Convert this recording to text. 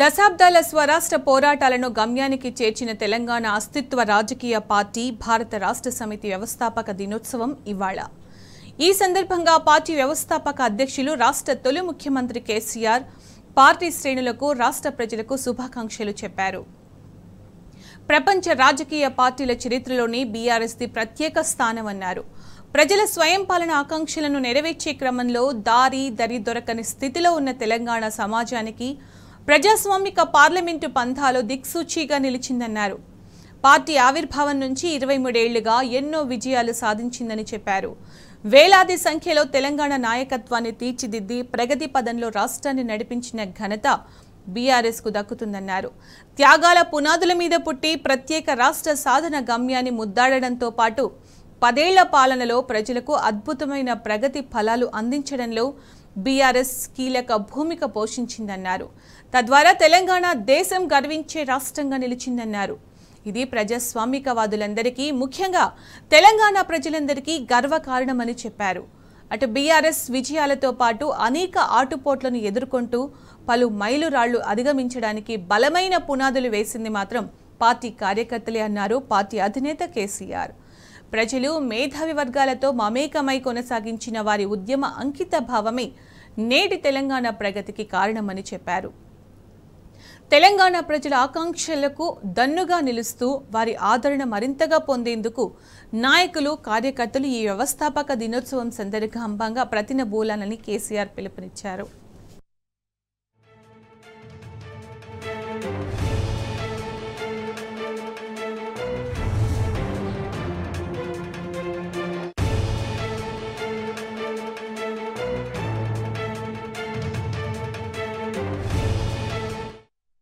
దశాబ్దాల స్వరాష్ట్ర పోరాటాలను గమ్యానికి చేర్చిన తెలంగాణ అస్తిత్వ రాజకీయ పార్టీ భారత రాష్ట్ర సమితి వ్యవస్థాపక దినోత్సవం ఇవాళ ఈ సందర్భంగా పార్టీ వ్యవస్థాపక అధ్యక్షులు రాష్ట్ర తొలి ముఖ్యమంత్రి కేసీఆర్ పార్టీ శ్రేణులకు రాష్ట్ర ప్రజలకు శుభాకాంక్షలు చెప్పారు ప్రపంచ రాజకీయ పార్టీల చరిత్రలోని బీఆర్ఎస్ది ప్రత్యేక స్థానమన్నారు ప్రజల స్వయం పాలన ఆకాంక్షలను నెరవేర్చే క్రమంలో దారి దరి దొరకని స్థితిలో ఉన్న తెలంగాణ సమాజానికి ప్రజాస్వామిక పార్లమెంటు పంథాలో దిక్సూచిగా నిలిచిందన్నారు పార్టీ ఆవిర్భావం నుంచి ఇరవై మూడేళ్లుగా ఎన్నో విజయాలు సాధించిందని చెప్పారు వేలాది సంఖ్యలో తెలంగాణ నాయకత్వాన్ని తీర్చిదిద్ది ప్రగతి పదంలో రాష్ట్రాన్ని నడిపించిన ఘనత బీఆర్ఎస్కు దక్కుతుందన్నారు త్యాగాల పునాదుల మీద పుట్టి ప్రత్యేక రాష్ట్ర సాధన గమ్యాన్ని ముద్దాడడంతో పాటు పదేళ్ల పాలనలో ప్రజలకు అద్భుతమైన ప్రగతి ఫలాలు అందించడంలో బీఆర్ఎస్ కీలక భూమిక పోషించిందన్నారు తద్వారా తెలంగాణ దేశం గర్వించే రాష్ట్రంగా నిలిచిందన్నారు ఇది ప్రజాస్వామికవాదులందరికీ ముఖ్యంగా తెలంగాణ ప్రజలందరికీ గర్వకారణమని చెప్పారు అటు బీఆర్ఎస్ విజయాలతో పాటు అనేక ఆటుపోట్లను ఎదుర్కొంటూ పలు మైలురాళ్లు అధిగమించడానికి బలమైన పునాదులు వేసింది మాత్రం పార్టీ కార్యకర్తలే అన్నారు పార్టీ అధినేత కేసీఆర్ ప్రజలు మేధావి వర్గాలతో మమేకమై కొనసాగించిన వారి ఉద్యమ అంకిత భావమే నేటి తెలంగాణ ప్రగతికి కారణమని చెప్పారు తెలంగాణ ప్రజల ఆకాంక్షలకు దన్నుగా నిలుస్తూ వారి ఆదరణ మరింతగా పొందేందుకు నాయకులు కార్యకర్తలు ఈ వ్యవస్థాపక దినోత్సవం సందర్భంగా ప్రతినబూలాలని కేసీఆర్ పిలుపునిచ్చారు